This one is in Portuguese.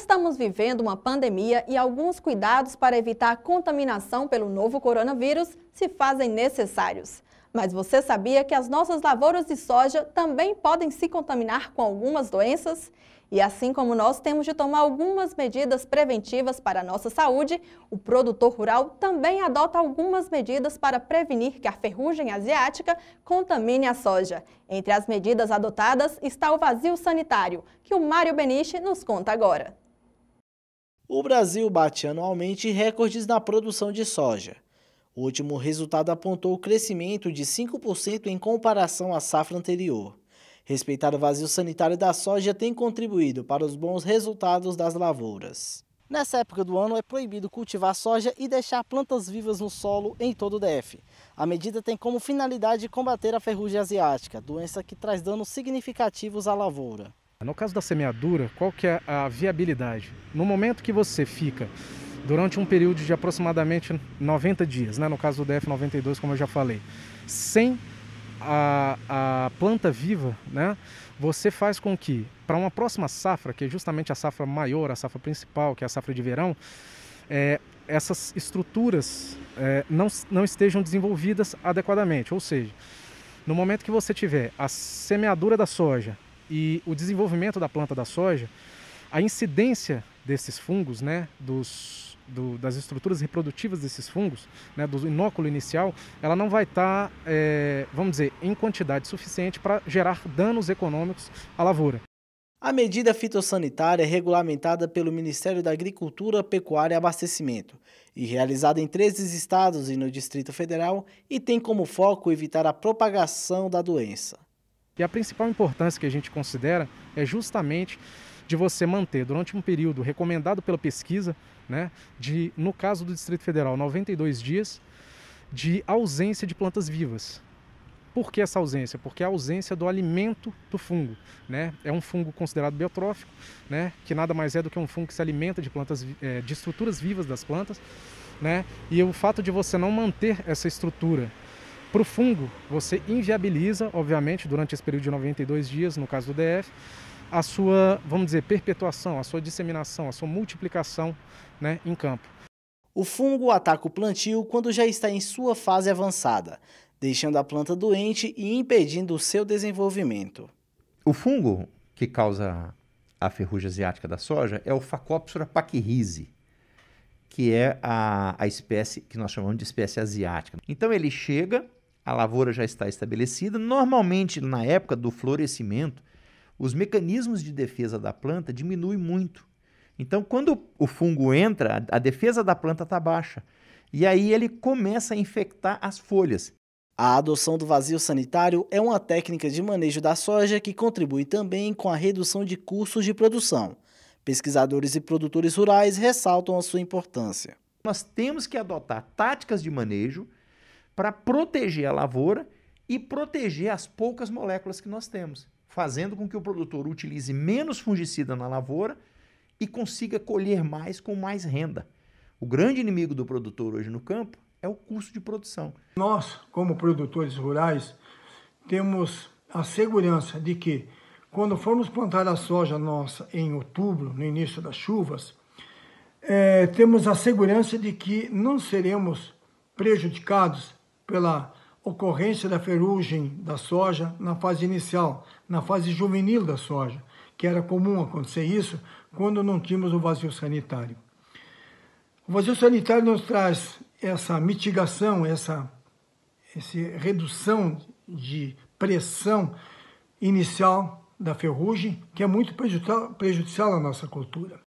Estamos vivendo uma pandemia e alguns cuidados para evitar a contaminação pelo novo coronavírus se fazem necessários. Mas você sabia que as nossas lavouras de soja também podem se contaminar com algumas doenças? E assim como nós temos de tomar algumas medidas preventivas para a nossa saúde, o produtor rural também adota algumas medidas para prevenir que a ferrugem asiática contamine a soja. Entre as medidas adotadas está o vazio sanitário, que o Mário Beniche nos conta agora o Brasil bate anualmente recordes na produção de soja. O último resultado apontou o crescimento de 5% em comparação à safra anterior. Respeitar o vazio sanitário da soja tem contribuído para os bons resultados das lavouras. Nessa época do ano é proibido cultivar soja e deixar plantas vivas no solo em todo o DF. A medida tem como finalidade combater a ferrugem asiática, doença que traz danos significativos à lavoura. No caso da semeadura, qual que é a viabilidade? No momento que você fica durante um período de aproximadamente 90 dias, né? no caso do DF92, como eu já falei, sem a, a planta viva, né? você faz com que, para uma próxima safra, que é justamente a safra maior, a safra principal, que é a safra de verão, é, essas estruturas é, não, não estejam desenvolvidas adequadamente. Ou seja, no momento que você tiver a semeadura da soja e o desenvolvimento da planta da soja, a incidência desses fungos, né, dos, do, das estruturas reprodutivas desses fungos, né, do inóculo inicial, ela não vai estar, tá, é, vamos dizer, em quantidade suficiente para gerar danos econômicos à lavoura. A medida fitossanitária é regulamentada pelo Ministério da Agricultura, Pecuária e Abastecimento e realizada em 13 estados e no Distrito Federal e tem como foco evitar a propagação da doença. E a principal importância que a gente considera é justamente de você manter durante um período recomendado pela pesquisa, né, de, no caso do Distrito Federal, 92 dias de ausência de plantas vivas. Por que essa ausência? Porque a ausência do alimento do fungo, né? É um fungo considerado biotrófico, né? Que nada mais é do que um fungo que se alimenta de plantas, eh, de estruturas vivas das plantas, né? E o fato de você não manter essa estrutura para o fungo, você inviabiliza, obviamente, durante esse período de 92 dias, no caso do DF, a sua, vamos dizer, perpetuação, a sua disseminação, a sua multiplicação né, em campo. O fungo ataca o plantio quando já está em sua fase avançada, deixando a planta doente e impedindo o seu desenvolvimento. O fungo que causa a ferrugem asiática da soja é o Facopsura pachyrhizi, que é a, a espécie que nós chamamos de espécie asiática. Então ele chega a lavoura já está estabelecida. Normalmente, na época do florescimento, os mecanismos de defesa da planta diminuem muito. Então, quando o fungo entra, a defesa da planta está baixa. E aí ele começa a infectar as folhas. A adoção do vazio sanitário é uma técnica de manejo da soja que contribui também com a redução de custos de produção. Pesquisadores e produtores rurais ressaltam a sua importância. Nós temos que adotar táticas de manejo para proteger a lavoura e proteger as poucas moléculas que nós temos, fazendo com que o produtor utilize menos fungicida na lavoura e consiga colher mais com mais renda. O grande inimigo do produtor hoje no campo é o custo de produção. Nós, como produtores rurais, temos a segurança de que quando formos plantar a soja nossa em outubro, no início das chuvas, é, temos a segurança de que não seremos prejudicados pela ocorrência da ferrugem da soja na fase inicial, na fase juvenil da soja, que era comum acontecer isso quando não tínhamos o vazio sanitário. O vazio sanitário nos traz essa mitigação, essa, essa redução de pressão inicial da ferrugem, que é muito prejudicial à nossa cultura.